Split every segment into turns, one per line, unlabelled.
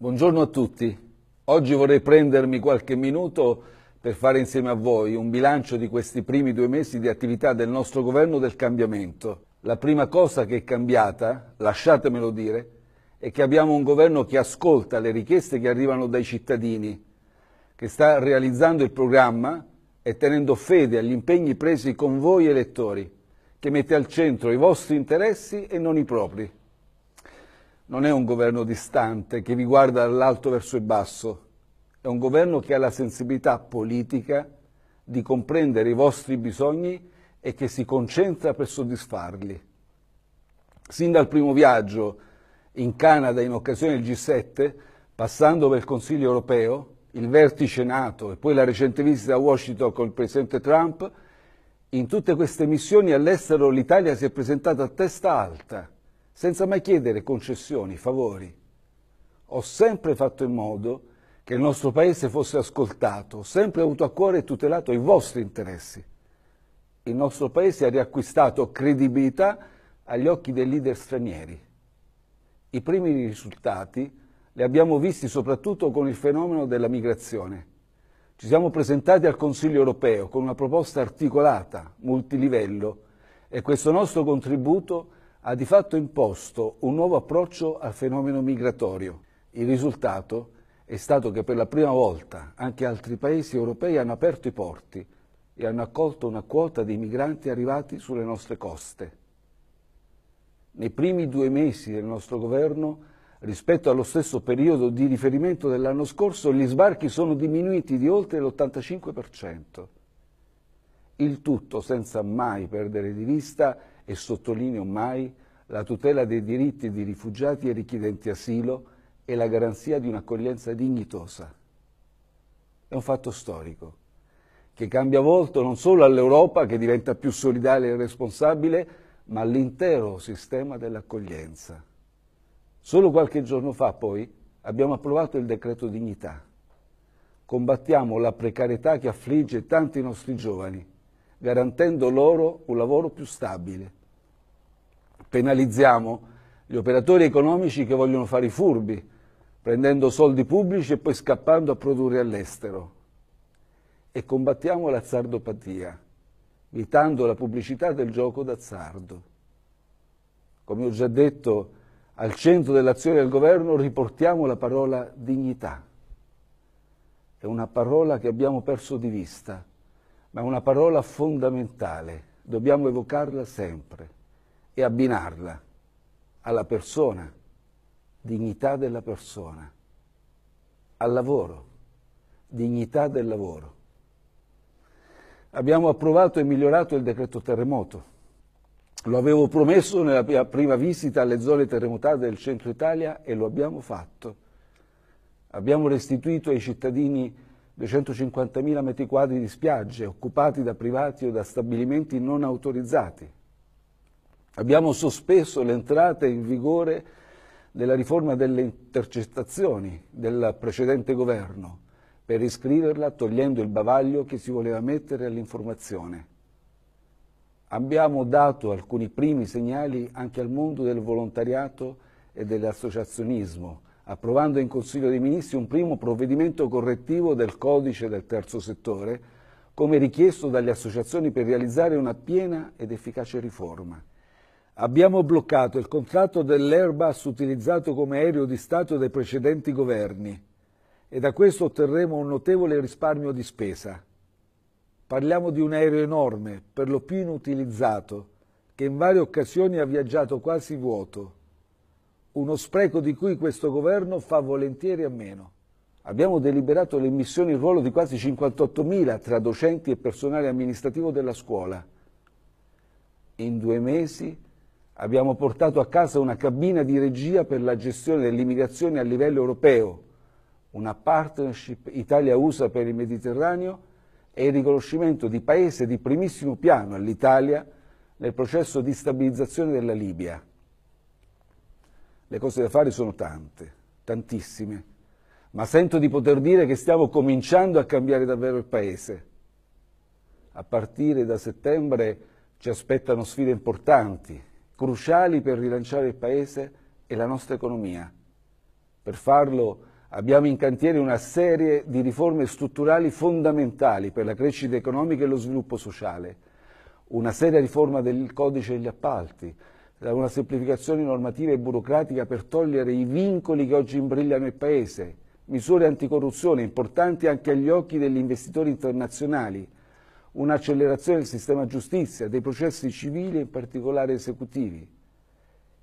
Buongiorno a tutti. Oggi vorrei prendermi qualche minuto per fare insieme a voi un bilancio di questi primi due mesi di attività del nostro governo del cambiamento. La prima cosa che è cambiata, lasciatemelo dire, è che abbiamo un governo che ascolta le richieste che arrivano dai cittadini, che sta realizzando il programma e tenendo fede agli impegni presi con voi elettori, che mette al centro i vostri interessi e non i propri non è un governo distante che vi guarda dall'alto verso il basso, è un governo che ha la sensibilità politica di comprendere i vostri bisogni e che si concentra per soddisfarli. Sin dal primo viaggio in Canada in occasione del G7, passando per il Consiglio europeo, il vertice NATO e poi la recente visita a Washington con il Presidente Trump, in tutte queste missioni all'estero l'Italia si è presentata a testa alta senza mai chiedere concessioni, favori. Ho sempre fatto in modo che il nostro Paese fosse ascoltato, ho sempre avuto a cuore e tutelato i vostri interessi. Il nostro Paese ha riacquistato credibilità agli occhi dei leader stranieri. I primi risultati li abbiamo visti soprattutto con il fenomeno della migrazione. Ci siamo presentati al Consiglio europeo con una proposta articolata, multilivello, e questo nostro contributo è ha di fatto imposto un nuovo approccio al fenomeno migratorio. Il risultato è stato che per la prima volta anche altri paesi europei hanno aperto i porti e hanno accolto una quota di migranti arrivati sulle nostre coste. Nei primi due mesi del nostro governo, rispetto allo stesso periodo di riferimento dell'anno scorso, gli sbarchi sono diminuiti di oltre l'85%. Il tutto senza mai perdere di vista e sottolineo mai la tutela dei diritti di rifugiati e richiedenti asilo e la garanzia di un'accoglienza dignitosa. È un fatto storico che cambia volto non solo all'Europa che diventa più solidale e responsabile, ma all'intero sistema dell'accoglienza. Solo qualche giorno fa poi abbiamo approvato il decreto dignità. Combattiamo la precarietà che affligge tanti nostri giovani, garantendo loro un lavoro più stabile penalizziamo gli operatori economici che vogliono fare i furbi, prendendo soldi pubblici e poi scappando a produrre all'estero. E combattiamo l'azzardopatia, vietando la pubblicità del gioco d'azzardo. Come ho già detto, al centro dell'azione del governo riportiamo la parola dignità. È una parola che abbiamo perso di vista, ma è una parola fondamentale, dobbiamo evocarla sempre e abbinarla alla persona, dignità della persona, al lavoro, dignità del lavoro. Abbiamo approvato e migliorato il decreto terremoto. Lo avevo promesso nella mia prima visita alle zone terremotate del centro Italia e lo abbiamo fatto. Abbiamo restituito ai cittadini 250.000 metri quadri di spiagge occupati da privati o da stabilimenti non autorizzati. Abbiamo sospeso l'entrata in vigore della riforma delle intercettazioni del precedente governo per iscriverla togliendo il bavaglio che si voleva mettere all'informazione. Abbiamo dato alcuni primi segnali anche al mondo del volontariato e dell'associazionismo, approvando in Consiglio dei Ministri un primo provvedimento correttivo del codice del terzo settore, come richiesto dalle associazioni per realizzare una piena ed efficace riforma. Abbiamo bloccato il contratto dell'Airbus utilizzato come aereo di Stato dai precedenti governi e da questo otterremo un notevole risparmio di spesa. Parliamo di un aereo enorme, per lo più inutilizzato, che in varie occasioni ha viaggiato quasi vuoto. Uno spreco di cui questo governo fa volentieri a meno. Abbiamo deliberato l'immissione in ruolo di quasi 58.000 tra docenti e personale amministrativo della scuola. In due mesi abbiamo portato a casa una cabina di regia per la gestione dell'immigrazione a livello europeo, una partnership Italia-USA per il Mediterraneo e il riconoscimento di paese di primissimo piano all'Italia nel processo di stabilizzazione della Libia. Le cose da fare sono tante, tantissime, ma sento di poter dire che stiamo cominciando a cambiare davvero il paese. A partire da settembre ci aspettano sfide importanti, cruciali per rilanciare il Paese e la nostra economia. Per farlo abbiamo in cantiere una serie di riforme strutturali fondamentali per la crescita economica e lo sviluppo sociale, una seria riforma del codice degli appalti, una semplificazione normativa e burocratica per togliere i vincoli che oggi imbrigliano il Paese, misure anticorruzione importanti anche agli occhi degli investitori internazionali, un'accelerazione del sistema giustizia, dei processi civili e in particolare esecutivi.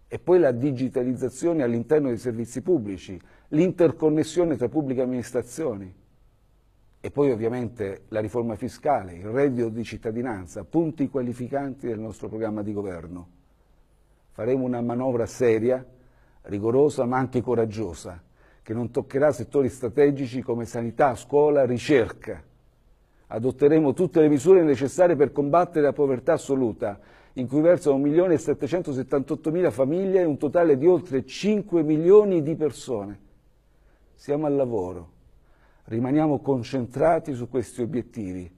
E poi la digitalizzazione all'interno dei servizi pubblici, l'interconnessione tra pubbliche amministrazioni. E poi ovviamente la riforma fiscale, il reddito di cittadinanza, punti qualificanti del nostro programma di governo. Faremo una manovra seria, rigorosa ma anche coraggiosa, che non toccherà settori strategici come sanità, scuola, ricerca, Adotteremo tutte le misure necessarie per combattere la povertà assoluta, in cui versano 1.778.000 famiglie e un totale di oltre 5 milioni di persone. Siamo al lavoro, rimaniamo concentrati su questi obiettivi.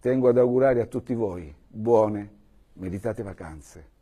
Tengo ad augurare a tutti voi buone, meritate vacanze.